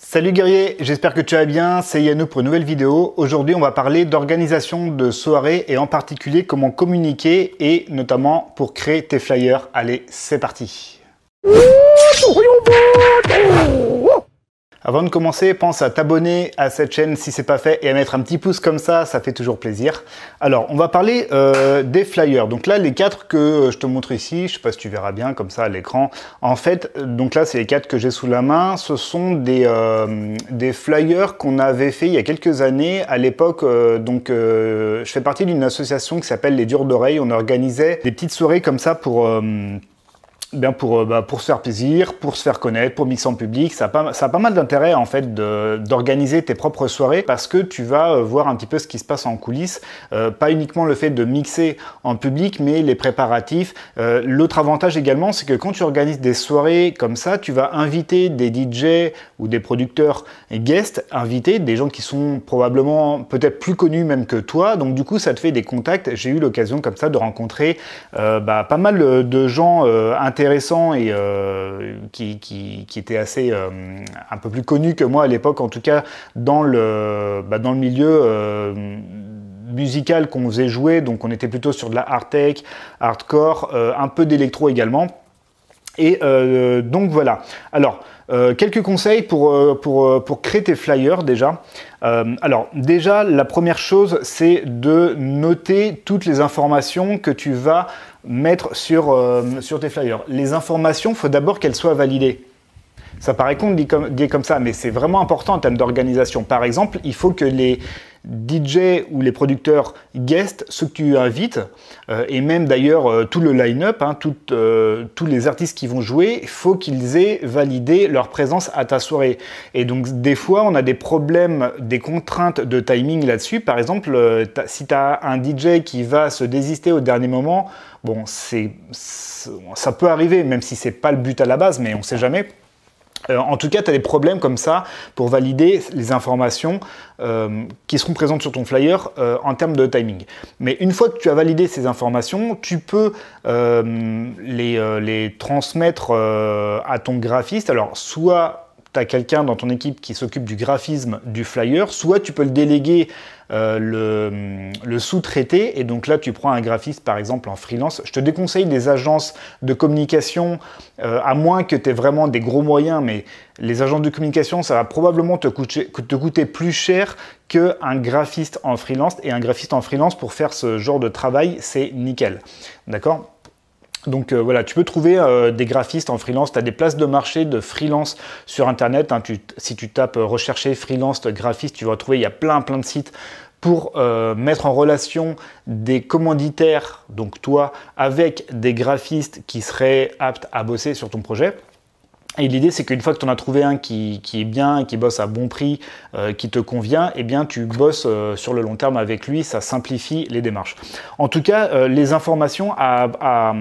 Salut guerrier, j'espère que tu vas bien, c'est Yannou pour une nouvelle vidéo. Aujourd'hui on va parler d'organisation de soirée et en particulier comment communiquer et notamment pour créer tes flyers. Allez, c'est parti avant de commencer, pense à t'abonner à cette chaîne si ce n'est pas fait et à mettre un petit pouce comme ça, ça fait toujours plaisir. Alors, on va parler euh, des flyers. Donc là, les quatre que je te montre ici, je ne sais pas si tu verras bien comme ça à l'écran. En fait, donc là, c'est les quatre que j'ai sous la main. Ce sont des, euh, flyers qu'on avait fait il y a quelques années. À l'époque, euh, donc je fais partie d'une association qui s'appelle les Durs d'oreilles. On organisait des petites soirées comme ça pour eh pour, euh, bah, pour se faire plaisir, pour se faire connaître, pour mixer en public. Ça a pas, ça a pas mal d'intérêt en fait d'organiser tes propres soirées parce que tu vas euh, voir un petit peu ce qui se passe en coulisses. Euh, pas uniquement le fait de mixer en public, mais les préparatifs. L'autre avantage également, c'est que quand tu organises des soirées comme ça, tu vas inviter des DJ ou des producteurs guests, inviter des gens qui sont probablement peut-être plus connus même que toi. Donc du coup, ça te fait des contacts. J'ai eu l'occasion comme ça de rencontrer bah, pas mal de gens intéressants intéressant et euh, qui, était assez euh, un peu plus connu que moi à l'époque, en tout cas dans le, bah, dans le milieu euh, musical qu'on faisait jouer. Donc on était plutôt sur de la hard tech, hardcore, un peu d'électro également. Et euh, euh, donc voilà. Alors, euh, quelques conseils pour, pour, pour, créer tes flyers déjà. alors, déjà, la première chose, c'est de noter toutes les informations que tu vas mettre sur, sur tes flyers. Les informations, faut d'abord qu'elles soient validées. Ça paraît con dit comme, comme ça, mais c'est vraiment important en termes d'organisation. Par exemple, il faut que les DJ ou les producteurs guests, ceux que tu invites, euh, et même d'ailleurs euh, tout le line-up, hein, euh, tous les artistes qui vont jouer, il faut qu'ils aient validé leur présence à ta soirée. Et donc des fois, on a des problèmes, des contraintes de timing là-dessus. Par exemple, si tu as un DJ qui va se désister au dernier moment, bon, c'est, ça peut arriver, même si c'est pas le but à la base, mais on ne sait jamais. Euh, en tout cas, tu as des problèmes comme ça pour valider les informations euh, qui seront présentes sur ton flyer euh, en termes de timing. Mais une fois que tu as validé ces informations, tu peux les, les, transmettre à ton graphiste. Alors, soit tu as quelqu'un dans ton équipe qui s'occupe du graphisme du flyer, soit tu peux le déléguer euh, le, sous-traiter. Et donc là, tu prends un graphiste, par exemple, en freelance. Je te déconseille des agences de communication, euh, à moins que tu aies vraiment des gros moyens, mais les agences de communication, ça va probablement te coûter, te coûter plus cher qu'un graphiste en freelance. Et un graphiste en freelance, pour faire ce genre de travail, c'est nickel. D'accord donc euh, voilà, tu peux trouver euh, des graphistes en freelance, tu as des places de marché de freelance sur Internet. Hein. si tu tapes euh, rechercher freelance graphiste, tu vas trouver, il y a plein plein de sites pour mettre en relation des commanditaires, donc toi, avec des graphistes qui seraient aptes à bosser sur ton projet. Et l'idée, c'est qu'une fois que tu en as trouvé un qui, est bien, qui bosse à bon prix, euh, qui te convient, eh bien, tu bosses euh, sur le long terme avec lui, ça simplifie les démarches. En tout cas, euh, les informations à,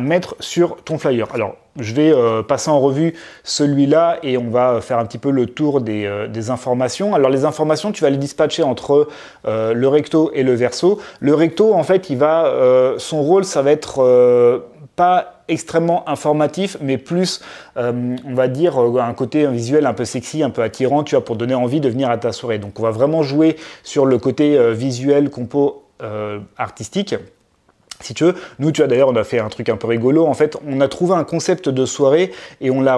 mettre sur ton flyer. Alors, je vais passer en revue celui-là et on va faire un petit peu le tour des, des informations. Alors, les informations, tu vas les dispatcher entre le recto et le verso. Le recto, en fait, il va, son rôle, ça va être pas extrêmement informatif, mais plus, euh, on va dire, euh, un côté visuel un peu sexy, un peu attirant, tu vois, pour donner envie de venir à ta soirée. Donc on va vraiment jouer sur le côté euh, visuel, compo, artistique. Si tu veux, nous, tu vois, d'ailleurs, on a fait un truc un peu rigolo. En fait, on a trouvé un concept de soirée et on l'a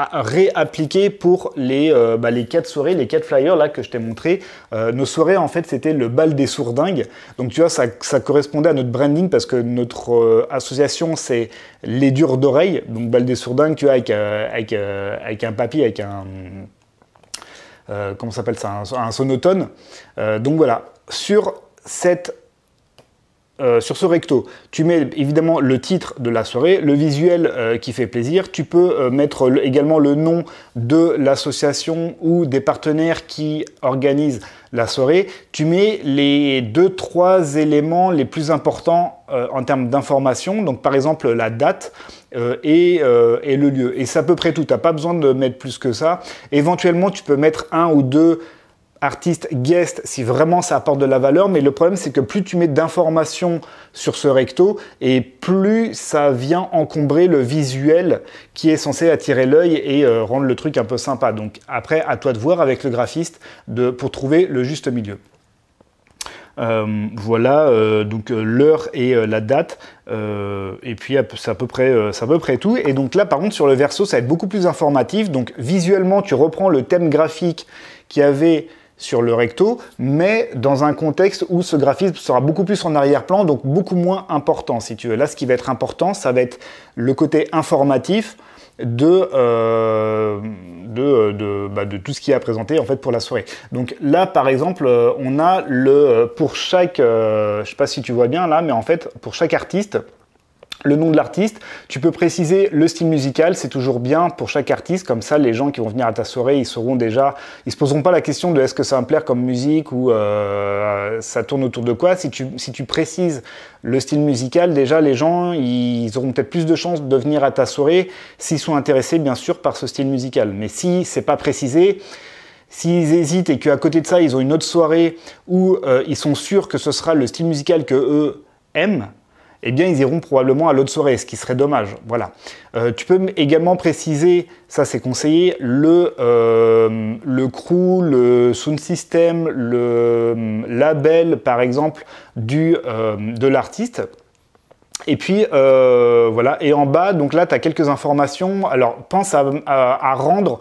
à réappliquer pour les, euh, bah, les quatre soirées, les quatre flyers là que je t'ai montré. Euh, nos soirées en fait c'était le bal des sourdingues. Donc tu vois ça, ça correspondait à notre branding parce que notre euh, association c'est les durs d'oreilles, donc bal des sourdingues tu vois avec, avec, avec un papy, avec un... comment s'appelle ça un sonotone. donc voilà, sur cette euh, sur ce recto, tu mets évidemment le titre de la soirée, le visuel euh, qui fait plaisir. Tu peux euh, mettre également le nom de l'association ou des partenaires qui organisent la soirée. Tu mets les deux, trois éléments les plus importants en termes d'information. Donc par exemple la date et, et, le lieu. Et c'est à peu près tout. Tu n'as pas besoin de mettre plus que ça. Éventuellement, tu peux mettre un ou deux artiste guest si vraiment ça apporte de la valeur, mais le problème c'est que plus tu mets d'informations sur ce recto et plus ça vient encombrer le visuel qui est censé attirer l'œil et euh, rendre le truc un peu sympa. Donc après, à toi de voir avec le graphiste de, pour trouver le juste milieu. Euh, voilà euh, donc l'heure et la date et puis c'est à peu près à peu près tout et donc là par contre sur le verso ça va être beaucoup plus informatif donc visuellement tu reprends le thème graphique qui avait sur le recto, mais dans un contexte où ce graphisme sera beaucoup plus en arrière-plan, donc beaucoup moins important si tu veux. Là, ce qui va être important, ça va être le côté informatif de, euh, bah, de, tout ce qui a présenté en fait pour la soirée. Donc là, par exemple, euh, on a le euh, pour chaque, je sais pas si tu vois bien là, mais en fait pour chaque artiste, le nom de l'artiste. Tu peux préciser le style musical, c'est toujours bien pour chaque artiste. Comme ça, les gens qui vont venir à ta soirée, ils sauront déjà, ils se poseront pas la question de est-ce que ça va me plaire comme musique ou euh, ça tourne autour de quoi. Si tu, précises le style musical, déjà les gens, ils auront peut-être plus de chances de venir à ta soirée s'ils sont intéressés, bien sûr, par ce style musical. Mais si c'est pas précisé, S'ils hésitent et qu'à côté de ça, ils ont une autre soirée où euh, ils sont sûrs que ce sera le style musical que eux aiment, eh bien ils iront probablement à l'autre soirée, ce qui serait dommage. Voilà. Euh, tu peux également préciser, ça c'est conseillé, le, euh, le crew, le sound system, le mm, label par exemple euh, de l'artiste. Et puis voilà, et en bas, donc là tu as quelques informations. Alors pense à rendre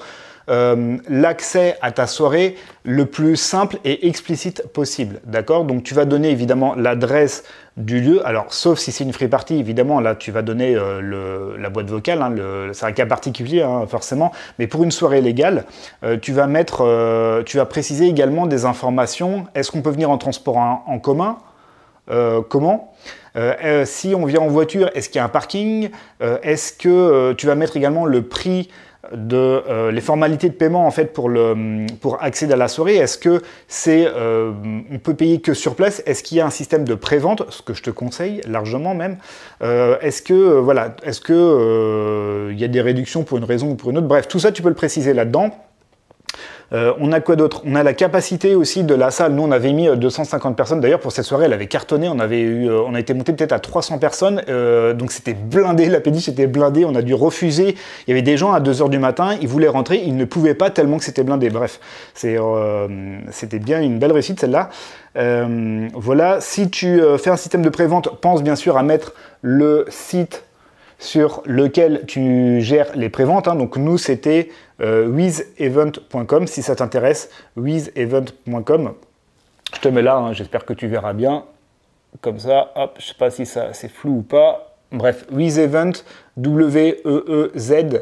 euh, l'accès à ta soirée le plus simple et explicite possible. D'accord Donc tu vas donner évidemment l'adresse du lieu. Alors sauf si c'est une free party, évidemment, là tu vas donner euh, la boîte vocale. Hein, c'est un cas particulier hein, forcément. Mais pour une soirée légale, euh, tu vas mettre, tu vas préciser également des informations. Est-ce qu'on peut venir en transport en commun Comment si on vient en voiture, est-ce qu'il y a un parking Est-ce que tu vas mettre également le prix de euh, les formalités de paiement en fait pour, accéder à la soirée Est-ce que c'est euh, on peut payer que sur place Est-ce qu'il y a un système de prévente Ce que je te conseille largement même. Euh, est-ce que voilà, est-ce que il y a des réductions pour une raison ou pour une autre Bref, tout ça tu peux le préciser là-dedans. Euh, on a quoi d'autre On a la capacité aussi de la salle. Nous, on avait mis 250 euh, personnes. D'ailleurs, pour cette soirée, elle avait cartonné. On avait eu, euh, on a été monté peut-être à 300 personnes. donc c'était blindé. La péniche était blindé. On a dû refuser. Il y avait des gens à 2 heures du matin. Ils voulaient rentrer. Ils ne pouvaient pas tellement que c'était blindé. Bref, c'était bien une belle réussite celle-là. voilà. Si tu fais un système de prévente, pense bien sûr à mettre le site sur lequel tu gères les préventes. Hein. Donc nous, c'était euh, wizevent.com Si ça t'intéresse, wizevent.com Je te mets là, hein. j'espère que tu verras bien. Comme ça, hop, je sais pas si c'est flou ou pas. Bref, withevent, W-E-E-Z. e e z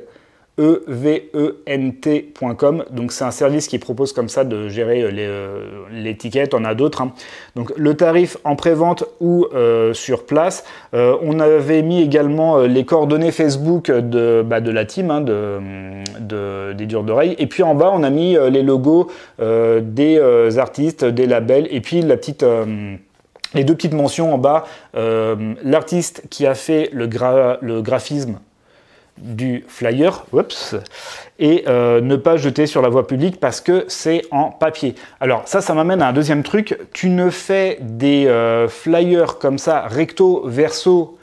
event.com. Donc c'est un service qui propose comme ça de gérer euh, les, euh, on a d'autres. Hein. Donc le tarif en pré-vente ou euh, sur place. on avait mis également les coordonnées Facebook de, bah, de la team, hein, de, des durs d'oreilles. Et puis en bas, on a mis les logos des artistes, des labels, et puis la petite les deux petites mentions en bas, l'artiste qui a fait le, le graphisme du flyer oops, et euh, ne pas jeter sur la voie publique parce que c'est en papier. Alors ça, ça m'amène à un deuxième truc. Tu ne fais des euh, flyers comme ça recto verso.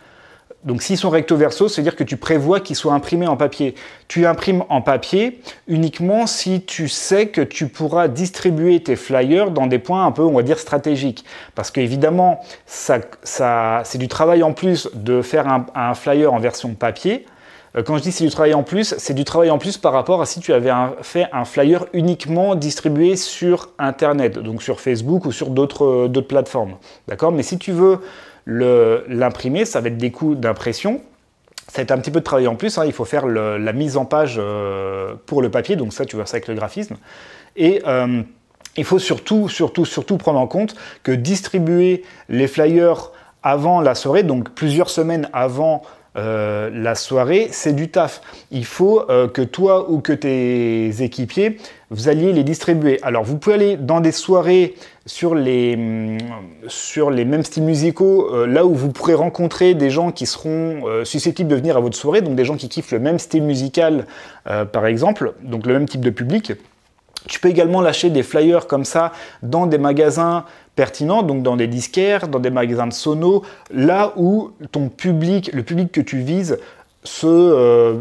Donc s'ils sont recto verso, c'est-à-dire que tu prévois qu'ils soient imprimés en papier. Tu imprimes en papier uniquement si tu sais que tu pourras distribuer tes flyers dans des points un peu, on va dire, stratégiques. Parce qu'évidemment, c'est du travail en plus de faire un flyer en version papier euh, quand je dis c'est du travail en plus, c'est du travail en plus par rapport à si tu avais fait un flyer uniquement distribué sur Internet, donc sur Facebook ou sur d'autres euh, plateformes. D'accord Mais si tu veux l'imprimer, ça va être des coûts d'impression. Ça va être un petit peu de travail en plus. Hein. Il faut faire la mise en page euh, pour le papier, donc ça, tu vois ça avec le graphisme. Et. il faut surtout, surtout, surtout prendre en compte que distribuer les flyers avant la soirée, donc plusieurs semaines avant euh, la soirée, c'est du taf. Il faut euh, que toi ou que tes équipiers, vous alliez les distribuer. Alors vous pouvez aller dans des soirées sur les, mm, mêmes styles musicaux, euh, là où vous pourrez rencontrer des gens qui seront susceptibles de venir à votre soirée, donc des gens qui kiffent le même style musical par exemple, donc le même type de public. Tu peux également lâcher des flyers comme ça dans des magasins pertinents, donc dans des disquaires, dans des magasins de sono, là où ton public, le public que tu vises, se, euh,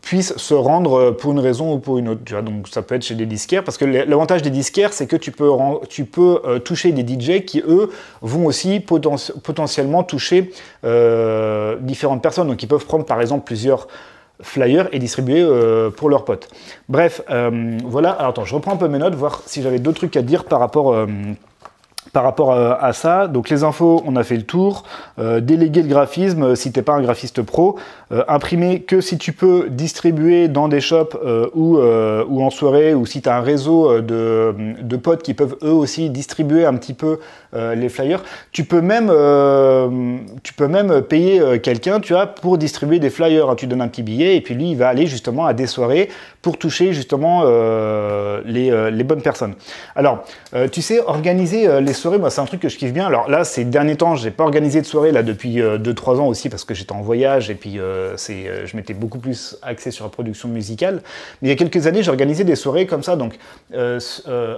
puisse se rendre pour une raison ou pour une autre. donc ça peut être chez des disquaires, parce que l'avantage des disquaires, c'est que tu peux, tu peux euh, toucher des DJ qui, eux, vont aussi potentiellement toucher euh, différentes personnes. Donc ils peuvent prendre par exemple plusieurs flyer et distribué euh, pour leurs potes. Bref, euh, voilà. Alors attends, je reprends un peu mes notes, voir si j'avais d'autres trucs à dire par rapport, euh, par rapport à, ça. Donc les infos, on a fait le tour. Euh, déléguer le graphisme euh, si t'es pas un graphiste pro. Euh, imprimer que si tu peux distribuer dans des shops ou, ou, en soirée ou si tu as un réseau de, potes qui peuvent eux aussi distribuer un petit peu les flyers. Tu peux même, tu peux même payer quelqu'un tu as pour distribuer des flyers. Tu donnes un petit billet et puis lui il va aller justement à des soirées pour toucher justement les, bonnes personnes. Alors tu sais organiser les moi, c'est un truc que je kiffe bien. Alors là, ces derniers temps, j'ai pas organisé de soirée là depuis 2-3 euh, ans aussi parce que j'étais en voyage et puis euh, c'est, euh, je m'étais beaucoup plus axé sur la production musicale. Mais il y a quelques années, j'organisais des soirées comme ça, donc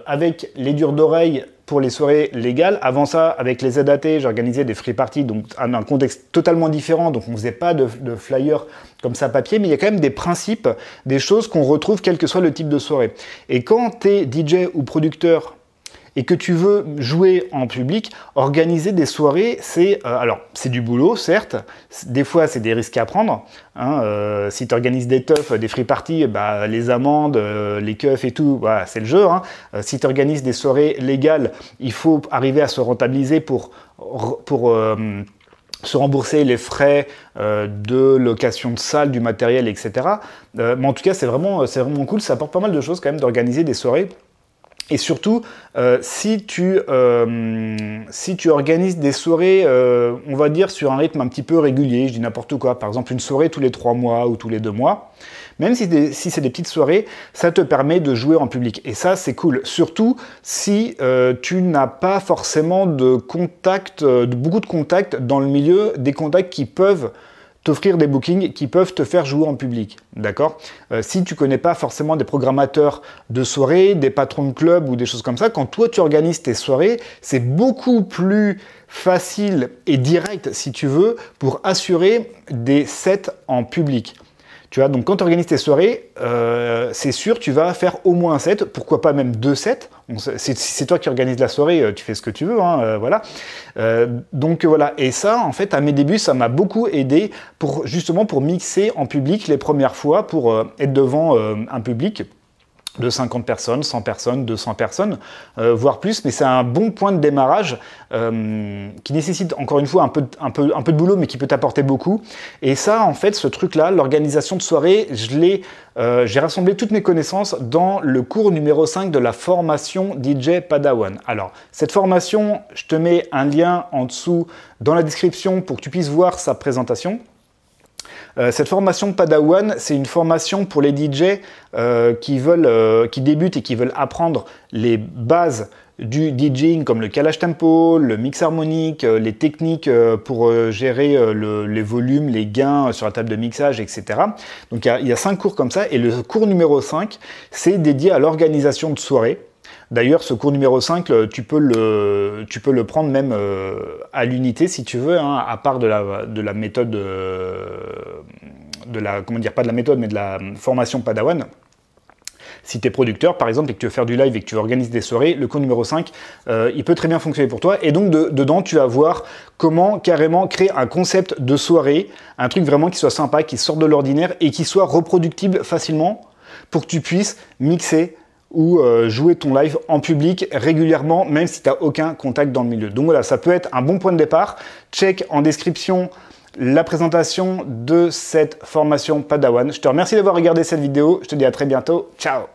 avec les durs d'oreilles pour les soirées légales. Avant ça, avec les ZAT, j'organisais des free parties, donc un, contexte totalement différent. Donc on faisait pas de, de flyers comme ça papier, mais il y a quand même des principes, des choses qu'on retrouve quel que soit le type de soirée. Et quand tu es DJ ou producteur et que tu veux jouer en public, organiser des soirées, c'est euh, alors c'est du boulot, certes. Des fois, c'est des risques à prendre. Hein, euh, si tu organises des teufs, des free parties, bah, les amendes, euh, les keufs et tout, c'est le jeu. Hein. si tu organises des soirées légales, il faut arriver à se rentabiliser pour, pour se rembourser les frais de location de salle, du matériel, etc. mais en tout cas, c'est vraiment, vraiment cool. Ça apporte pas mal de choses quand même d'organiser des soirées et surtout, euh, si, tu, euh, si tu organises des soirées, euh, on va dire, sur un rythme un petit peu régulier, je dis n'importe quoi, par exemple une soirée tous les trois mois ou tous les deux mois, même si, si c'est des petites soirées, ça te permet de jouer en public. Et ça, c'est cool. Surtout si tu n'as pas forcément de contact, beaucoup de contacts dans le milieu, des contacts qui peuvent t'offrir des bookings qui peuvent te faire jouer en public. D'accord euh, Si tu connais pas forcément des programmateurs de soirées, des patrons de clubs ou des choses comme ça, quand toi tu organises tes soirées, c'est beaucoup plus facile et direct, si tu veux, pour assurer des sets en public. Tu vois, donc quand tu organises tes soirées, euh, c'est sûr, tu vas faire au moins un set, pourquoi pas même deux sets. C'est toi qui organises la soirée, euh, tu fais ce que tu veux, hein, euh, voilà. donc voilà, et ça, en fait, à mes débuts, ça m'a beaucoup aidé pour justement pour mixer en public les premières fois, pour être devant un public de 50 personnes, 100 personnes, 200 personnes, euh, voire plus, mais c'est un bon point de démarrage euh, qui nécessite encore une fois un peu, de boulot, mais qui peut t'apporter beaucoup. Et ça, en fait, ce truc-là, l'organisation de soirée, euh, j'ai rassemblé toutes mes connaissances dans le cours numéro 5 de la formation DJ Padawan. Alors, cette formation, je te mets un lien en dessous dans la description pour que tu puisses voir sa présentation. Euh, cette formation Padawan, c'est une formation pour les DJ euh, qui, veulent, euh, qui débutent et qui veulent apprendre les bases du DJing comme le calage tempo, le mix harmonique, les techniques pour gérer les volumes, les gains sur la table de mixage, etc. Donc il y, a cinq cours comme ça et le cours numéro 5, c'est dédié à l'organisation de soirées. D'ailleurs, ce cours numéro 5, euh, tu peux le, tu peux le prendre même euh, à l'unité si tu veux, hein, à part de la, de la méthode, euh, de la, comment dire, pas de la méthode, mais de la formation Padawan. Si tu es producteur, par exemple, et que tu veux faire du live et que tu organises des soirées, le cours numéro 5, il peut très bien fonctionner pour toi. Et donc, dedans, tu vas voir comment carrément créer un concept de soirée, un truc vraiment qui soit sympa, qui sorte de l'ordinaire et qui soit reproductible facilement pour que tu puisses mixer ou euh, jouer ton live en public régulièrement, même si tu n'as aucun contact dans le milieu. Donc voilà, ça peut être un bon point de départ. Check en description la présentation de cette formation Padawan. Je te remercie d'avoir regardé cette vidéo. Je te dis à très bientôt. Ciao